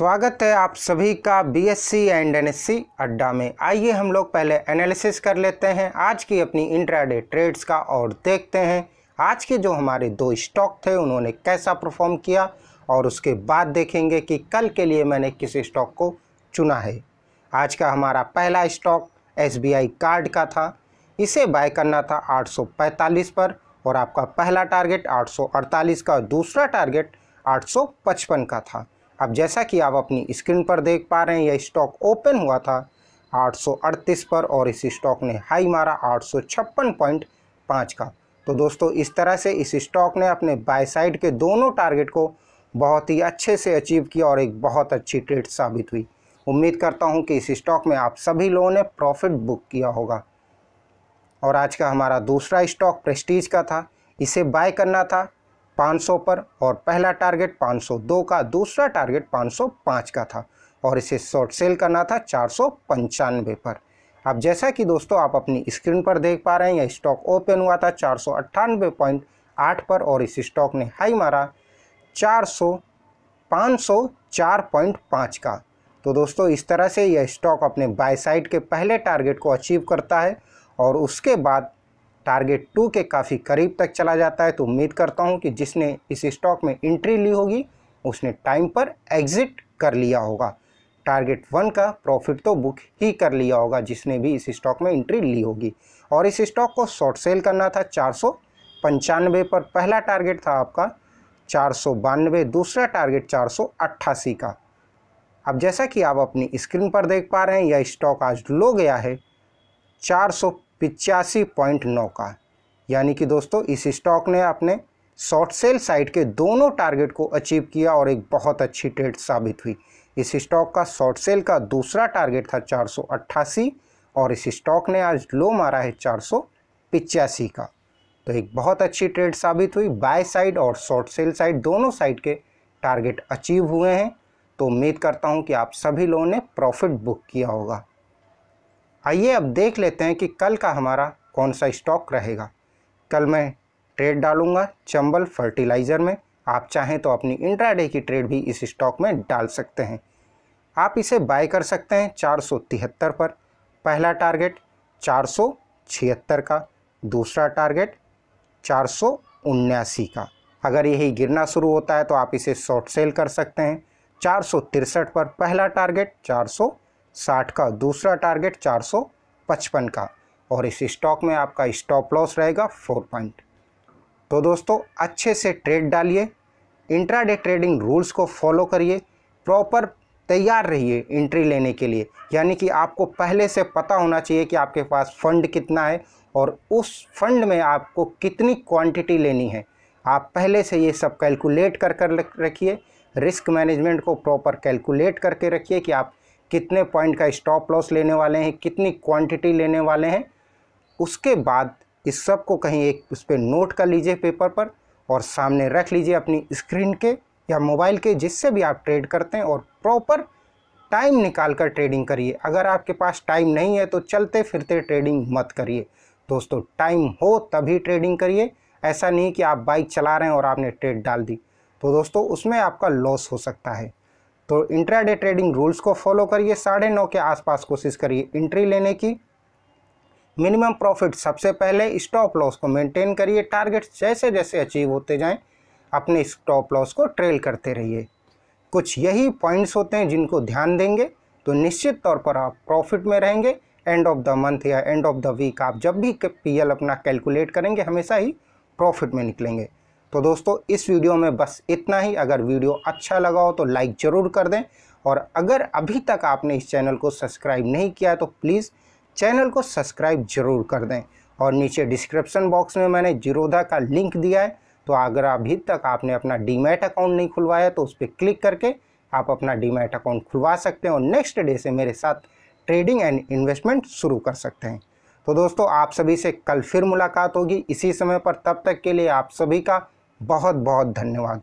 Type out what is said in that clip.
स्वागत है आप सभी का बीएससी एंड एनएससी अड्डा में आइए हम लोग पहले एनालिसिस कर लेते हैं आज की अपनी इंट्राडे ट्रेड्स का और देखते हैं आज के जो हमारे दो स्टॉक थे उन्होंने कैसा परफॉर्म किया और उसके बाद देखेंगे कि कल के लिए मैंने किस स्टॉक को चुना है आज का हमारा पहला स्टॉक एस कार्ड का था इसे बाय करना था पैंतालीस पर और आपका पहला टारगेट अड़तालीस का दूसरा टारगेट पचपन का था अब जैसा कि आप अपनी स्क्रीन पर देख पा रहे हैं यह स्टॉक ओपन हुआ था 838 पर और इस स्टॉक ने हाई मारा आठ का तो दोस्तों इस तरह से इस स्टॉक ने अपने बाय साइड के दोनों टारगेट को बहुत ही अच्छे से अचीव किया और एक बहुत अच्छी ट्रेड साबित हुई उम्मीद करता हूं कि इस स्टॉक में आप सभी लोगों ने प्रॉफिट बुक किया होगा और आज का हमारा दूसरा स्टॉक प्रेस्टीज का था इसे बाय करना था 500 पर और पहला टारगेट 502 का दूसरा टारगेट 505 का था और इसे शॉर्ट सेल करना था चार पर अब जैसा कि दोस्तों आप अपनी स्क्रीन पर देख पा रहे हैं यह स्टॉक ओपन हुआ था चार पर और इस स्टॉक ने हाई मारा चार 504.5 का तो दोस्तों इस तरह से यह स्टॉक अपने बाय साइड के पहले टारगेट को अचीव करता है और उसके बाद टारगेट टू के काफ़ी करीब तक चला जाता है तो उम्मीद करता हूँ कि जिसने इस स्टॉक में एंट्री ली होगी उसने टाइम पर एग्ज़िट कर लिया होगा टारगेट वन का प्रॉफिट तो बुक ही कर लिया होगा जिसने भी इस स्टॉक में एंट्री ली होगी और इस स्टॉक को शॉर्ट सेल करना था चार पर पहला टारगेट था आपका चार दूसरा टारगेट चार का अब जैसा कि आप अपनी स्क्रीन पर देख पा रहे हैं यह स्टॉक आज लो गया है चार पिचासी पॉइंट नौ का यानी कि दोस्तों इस स्टॉक ने अपने शॉर्ट सेल साइड के दोनों टारगेट को अचीव किया और एक बहुत अच्छी ट्रेड साबित हुई इस स्टॉक का शॉर्ट सेल का दूसरा टारगेट था चार और इस स्टॉक ने आज लो मारा है चार का तो एक बहुत अच्छी ट्रेड साबित हुई बाय साइड और शॉर्ट सेल साइड दोनों साइड के टारगेट अचीव हुए हैं तो उम्मीद करता हूं कि आप सभी लोगों ने प्रॉफिट बुक किया होगा आइए अब देख लेते हैं कि कल का हमारा कौन सा स्टॉक रहेगा कल मैं ट्रेड डालूंगा चंबल फर्टिलाइज़र में आप चाहें तो अपनी इंट्राडे की ट्रेड भी इस स्टॉक में डाल सकते हैं आप इसे बाय कर सकते हैं चार पर पहला टारगेट चार का दूसरा टारगेट चार का अगर यही गिरना शुरू होता है तो आप इसे शॉर्ट सेल कर सकते हैं चार पर पहला टारगेट चार साठ का दूसरा टारगेट चार सौ पचपन का और इस स्टॉक में आपका स्टॉप लॉस रहेगा फोर पॉइंट तो दोस्तों अच्छे से ट्रेड डालिए इंट्राडे ट्रेडिंग रूल्स को फॉलो करिए प्रॉपर तैयार रहिए इंट्री लेने के लिए यानी कि आपको पहले से पता होना चाहिए कि आपके पास फंड कितना है और उस फंड में आपको कितनी क्वांटिटी लेनी है आप पहले से ये सब कैलकुलेट कर कर रखिए रिस्क मैनेजमेंट को प्रॉपर कैलकुलेट करके रखिए कि आप कितने पॉइंट का स्टॉप लॉस लेने वाले हैं कितनी क्वांटिटी लेने वाले हैं उसके बाद इस सब को कहीं एक उस पर नोट कर लीजिए पेपर पर और सामने रख लीजिए अपनी स्क्रीन के या मोबाइल के जिससे भी आप ट्रेड करते हैं और प्रॉपर टाइम निकाल कर ट्रेडिंग करिए अगर आपके पास टाइम नहीं है तो चलते फिरते ट्रेडिंग मत करिए दोस्तों टाइम हो तभी ट्रेडिंग करिए ऐसा नहीं कि आप बाइक चला रहे हैं और आपने ट्रेड डाल दी तो दोस्तों उसमें आपका लॉस हो सकता है तो इंट्राडे ट्रेडिंग रूल्स को फॉलो करिए साढ़े नौ के आसपास कोशिश करिए इंट्री लेने की मिनिमम प्रॉफिट सबसे पहले स्टॉप लॉस को मेंटेन करिए टारगेट जैसे जैसे अचीव होते जाएं अपने स्टॉप लॉस को ट्रेल करते रहिए कुछ यही पॉइंट्स होते हैं जिनको ध्यान देंगे तो निश्चित तौर पर आप प्रॉफिट में रहेंगे एंड ऑफ द मंथ या एंड ऑफ द वीक आप जब भी पीएल अपना कैलकुलेट करेंगे हमेशा ही प्रॉफिट में निकलेंगे तो दोस्तों इस वीडियो में बस इतना ही अगर वीडियो अच्छा लगा हो तो लाइक ज़रूर कर दें और अगर अभी तक आपने इस चैनल को सब्सक्राइब नहीं किया तो प्लीज़ चैनल को सब्सक्राइब ज़रूर कर दें और नीचे डिस्क्रिप्शन बॉक्स में मैंने जिरोधा का लिंक दिया है तो अगर अभी तक आपने अपना डीमैट अकाउंट नहीं खुलवाया तो उस पर क्लिक करके आप अपना डीमैट अकाउंट खुलवा सकते हैं और नेक्स्ट डे से मेरे साथ ट्रेडिंग एंड इन्वेस्टमेंट शुरू कर सकते हैं तो दोस्तों आप सभी से कल फिर मुलाकात होगी इसी समय पर तब तक के लिए आप सभी का बहुत बहुत धन्यवाद